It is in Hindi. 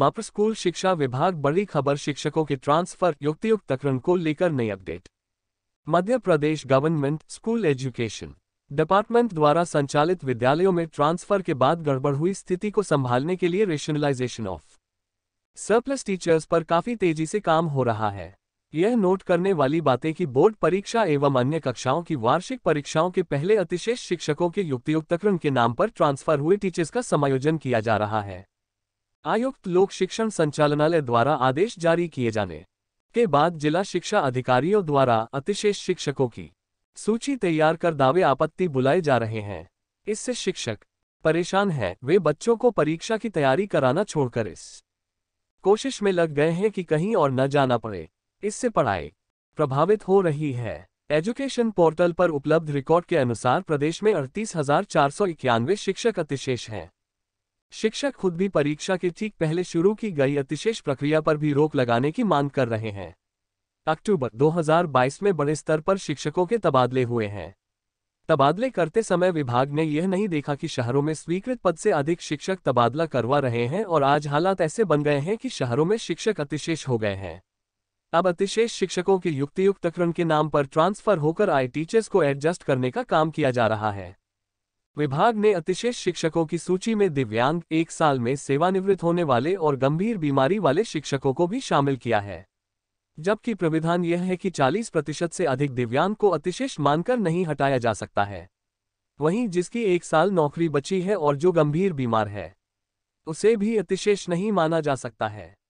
मप स्कूल शिक्षा विभाग बड़ी खबर शिक्षकों के ट्रांसफर युक्तियुक्त प्रकरण को लेकर नई update Madhya Pradesh government school education department द्वारा संचालित विद्यालयों में ट्रांसफर के बाद गड़बड़ हुई स्थिति को संभालने के लिए रेशनलाइजेशन ऑफ सरप्लस टीचर्स पर काफी तेजी से काम हो रहा है यह नोट करने वाली बातें कि बोर्ड परीक्षा एवं अन्य कक्षाओं की वार्षिक परीक्षाओं के पहले अतिशेष शिक्षकों के युक्तियुक्तकरण के नाम पर ट्रांसफर हुए टीचर्स का समायोजन किया जा रहा है आयुक्त लोक शिक्षण संचालनालय द्वारा आदेश जारी किए जाने के बाद जिला शिक्षा अधिकारियों द्वारा अतिशेष शिक्षकों की सूची तैयार कर दावे आपत्ति बुलाए जा रहे हैं इससे शिक्षक परेशान हैं वे बच्चों को परीक्षा की तैयारी कराना छोड़कर इस कोशिश में लग गए हैं कि कहीं और न जाना पड़े इससे पढ़ाई प्रभावित हो रही है एजुकेशन पोर्टल पर उपलब्ध रिकॉर्ड के अनुसार प्रदेश में अड़तीस शिक्षक अतिशेष हैं शिक्षक खुद भी परीक्षा के ठीक पहले शुरू की गई अतिशेष प्रक्रिया पर भी रोक लगाने की मांग कर रहे हैं अक्टूबर 2022 में बड़े स्तर पर शिक्षकों के तबादले हुए हैं तबादले करते समय विभाग ने यह नहीं देखा कि शहरों में स्वीकृत पद से अधिक शिक्षक तबादला करवा रहे हैं और आज हालात ऐसे बन गए हैं कि शहरों में शिक्षक अतिशेष हो गए हैं अब अतिशेष शिक्षकों के युक्तियुक्तकरण के नाम पर ट्रांसफर होकर आए टीचर्स को एडजस्ट करने का काम किया जा रहा है विभाग ने अतिशेष शिक्षकों की सूची में दिव्यांग एक साल में सेवानिवृत्त होने वाले और गंभीर बीमारी वाले शिक्षकों को भी शामिल किया है जबकि प्रविधान यह है कि 40 प्रतिशत से अधिक दिव्यांग को अतिशेष मानकर नहीं हटाया जा सकता है वहीं जिसकी एक साल नौकरी बची है और जो गंभीर बीमार है उसे भी अतिशेष नहीं माना जा सकता है